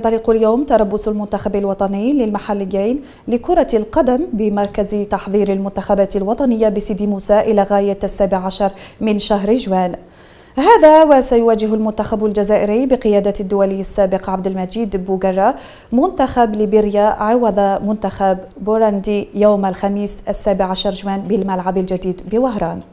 ينطلق اليوم تربص المنتخب الوطني للمحليين لكرة القدم بمركز تحضير المنتخبات الوطنية بسيدي موسى إلى غاية السابع عشر من شهر جوان هذا وسيواجه المنتخب الجزائري بقيادة الدولي السابق عبد المجيد بوغرا منتخب ليبيريا عوض منتخب بورندي يوم الخميس السابع عشر جوان بالملعب الجديد بوهران